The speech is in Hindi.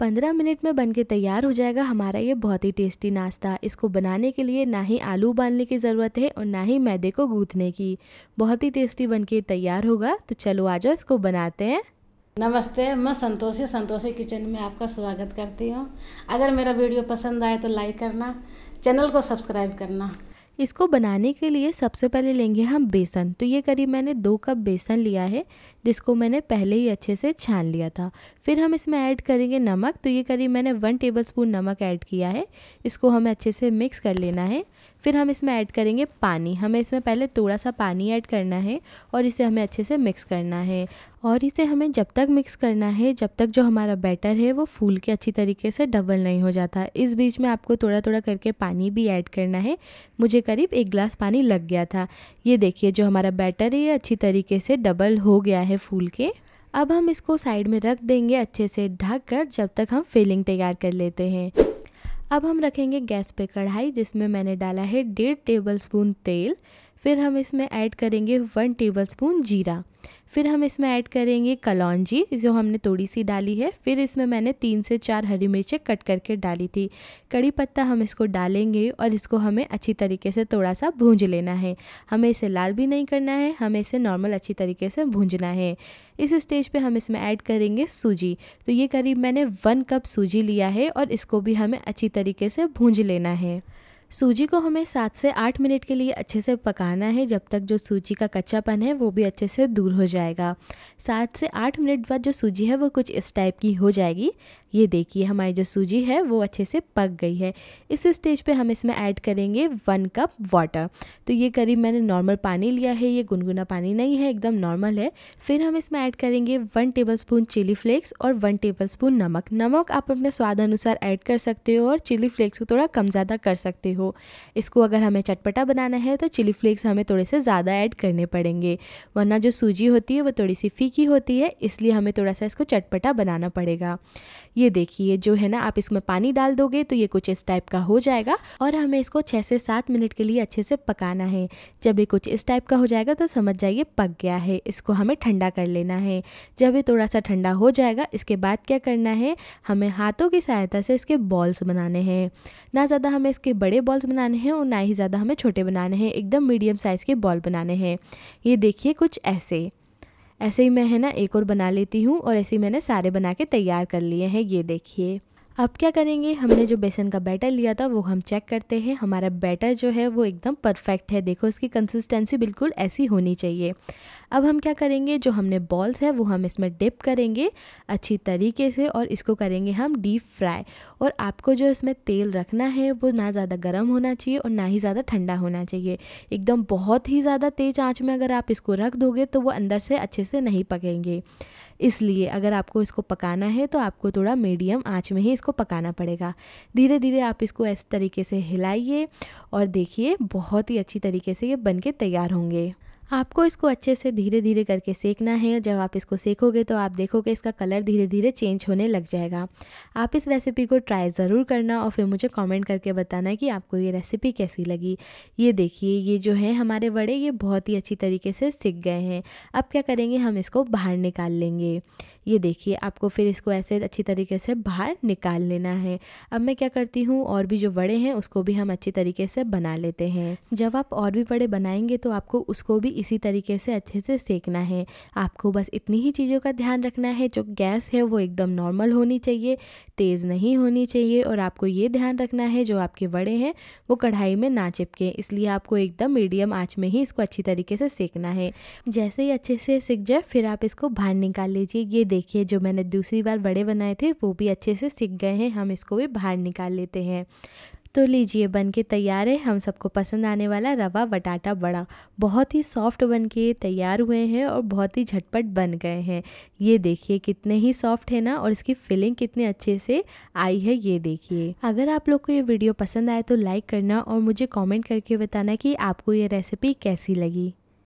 पंद्रह मिनट में बन के तैयार हो जाएगा हमारा ये बहुत ही टेस्टी नाश्ता इसको बनाने के लिए ना ही आलू उबालने की ज़रूरत है और ना ही मैदे को गूँथने की बहुत ही टेस्टी बन के तैयार होगा तो चलो आ जाओ इसको बनाते हैं नमस्ते मैं संतोषी संतोषी किचन में आपका स्वागत करती हूँ अगर मेरा वीडियो पसंद आए तो लाइक करना चैनल को सब्सक्राइब करना इसको बनाने के लिए सबसे पहले लेंगे हम बेसन तो ये करीब मैंने दो कप बेसन लिया है जिसको मैंने पहले ही अच्छे से छान लिया था फिर हम इसमें ऐड करेंगे नमक तो ये करीब मैंने वन टेबल स्पून नमक ऐड किया है इसको हमें अच्छे से मिक्स कर लेना है फिर हम इसमें ऐड करेंगे पानी हमें इसमें पहले थोड़ा सा पानी ऐड करना है और इसे हमें अच्छे से मिक्स करना है और इसे हमें जब तक मिक्स करना है जब तक जो हमारा बैटर है वो फूल के अच्छी तरीके से डबल नहीं हो जाता इस बीच में आपको थोड़ा थोड़ा करके पानी भी ऐड करना है मुझे करीब एक ग्लास पानी लग गया था ये देखिए जो हमारा बैटर है ये अच्छी तरीके से डबल हो गया है फूल के अब हम इसको साइड में रख देंगे अच्छे से ढक कर जब तक हम फिलिंग तैयार कर लेते हैं अब हम रखेंगे गैस पे कढ़ाई जिसमें मैंने डाला है डेढ़ टेबल स्पून तेल फिर हम इसमें ऐड करेंगे वन टेबलस्पून जीरा फिर हम इसमें ऐड करेंगे कलौजी जो हमने थोड़ी सी डाली है फिर इसमें मैंने तीन से चार हरी मिर्चें कट करके डाली थी कड़ी पत्ता हम इसको डालेंगे और इसको हमें अच्छी तरीके से थोड़ा सा भूंज लेना है हमें इसे लाल भी नहीं करना है हमें इसे नॉर्मल अच्छी तरीके से भूंजना है इस स्टेज पे हम इसमें ऐड करेंगे सूजी तो ये करीब मैंने वन कप सूजी लिया है और इसको भी हमें अच्छी तरीके से भूंज लेना है सूजी को हमें सात से आठ मिनट के लिए अच्छे से पकाना है जब तक जो सूजी का कच्चापन है वो भी अच्छे से दूर हो जाएगा सात से आठ मिनट बाद जो सूजी है वो कुछ इस टाइप की हो जाएगी ये देखिए हमारी जो सूजी है वो अच्छे से पक गई है इस स्टेज पे हम इसमें ऐड करेंगे वन कप वाटर तो ये करीब मैंने नॉर्मल पानी लिया है ये गुनगुना पानी नहीं है एकदम नॉर्मल है फिर हम इसमें ऐड करेंगे one tablespoon chilli flakes और वन टेबल स्पून नमक नमक आप अपने स्वाद अनुसार ऐड कर सकते हो और चिली फ्लेक्स को थोड़ा कम ज़्यादा कर सकते हो हो तो इसको अगर हमें चटपटा बनाना है तो चिली फ्लेक्स हमें थोड़े से ज़्यादा ऐड करने पड़ेंगे वरना जो सूजी होती है वो थोड़ी सी फीकी होती है इसलिए हमें थोड़ा सा इसको चटपटा बनाना पड़ेगा ये देखिए जो है ना आप इसमें पानी डाल दोगे तो ये कुछ इस टाइप का हो जाएगा और हमें इसको छः से सात मिनट के लिए अच्छे से पकाना है जब ये कुछ इस टाइप का हो जाएगा तो समझ जाइए पक गया है इसको हमें ठंडा कर लेना है जब ये थोड़ा सा ठंडा हो जाएगा इसके बाद क्या करना है हमें हाथों की सहायता से इसके बॉल्स बनाने हैं ना ज़्यादा हमें इसके बड़े बॉल्स बनाने हैं और ना ही ज़्यादा हमें छोटे बनाने हैं एकदम मीडियम साइज़ के बॉल बनाने हैं ये देखिए कुछ ऐसे ऐसे ही मैं है ना एक और बना लेती हूँ और ऐसे ही मैंने सारे बना के तैयार कर लिए हैं ये देखिए अब क्या करेंगे हमने जो बेसन का बैटर लिया था वो हम चेक करते हैं हमारा बैटर जो है वो एकदम परफेक्ट है देखो इसकी कंसिस्टेंसी बिल्कुल ऐसी होनी चाहिए अब हम क्या करेंगे जो हमने बॉल्स है वो हम इसमें डिप करेंगे अच्छी तरीके से और इसको करेंगे हम डीप फ्राई और आपको जो इसमें तेल रखना है वो ना ज़्यादा गर्म होना चाहिए और ना ही ज़्यादा ठंडा होना चाहिए एकदम बहुत ही ज़्यादा तेज़ आँच में अगर आप इसको रख दोगे तो वो अंदर से अच्छे से नहीं पकेंगे इसलिए अगर आपको इसको पकाना है तो आपको थोड़ा मीडियम आँच में ही इसको पकाना पड़ेगा धीरे धीरे आप इसको इस तरीके से हिलाइए और देखिए बहुत ही अच्छी तरीके से ये बन के तैयार होंगे आपको इसको अच्छे से धीरे धीरे करके सेकना है जब आप इसको सेकोगे तो आप देखोगे इसका कलर धीरे धीरे चेंज होने लग जाएगा आप इस रेसिपी को ट्राई ज़रूर करना और फिर मुझे कमेंट करके बताना कि आपको ये रेसिपी कैसी लगी ये देखिए ये जो है हमारे वड़े ये बहुत ही अच्छी तरीके से सीख गए हैं अब क्या करेंगे हम इसको बाहर निकाल लेंगे ये देखिए आपको फिर इसको ऐसे अच्छी तरीके से बाहर निकाल लेना है अब मैं क्या करती हूँ और भी जो बड़े हैं उसको भी हम अच्छी तरीके से बना लेते हैं जब आप और भी बड़े बनाएंगे तो आपको उसको भी इसी तरीके से अच्छे से सेकना है आपको बस इतनी ही चीज़ों का ध्यान रखना है जो गैस है वो एकदम नॉर्मल होनी चाहिए तेज़ नहीं होनी चाहिए और आपको ये ध्यान रखना है जो आपके बड़े हैं वो कढ़ाई में ना चिपके इसलिए आपको एकदम मीडियम आँच में ही इसको अच्छी तरीके से सेकना है जैसे ही अच्छे से सेक जाए फिर आप इसको बाहर निकाल लीजिए ये देखिए जो मैंने दूसरी बार बड़े बनाए थे वो भी अच्छे से सीख गए हैं हम इसको भी बाहर निकाल लेते हैं तो लीजिए बन के तैयार है हम सबको पसंद आने वाला रवा बटाटा बड़ा बहुत ही सॉफ्ट बन के तैयार हुए हैं और बहुत ही झटपट बन गए हैं ये देखिए कितने ही सॉफ्ट है ना और इसकी फिलिंग कितने अच्छे से आई है ये देखिए अगर आप लोग को ये वीडियो पसंद आए तो लाइक करना और मुझे कॉमेंट करके बताना कि आपको ये रेसिपी कैसी लगी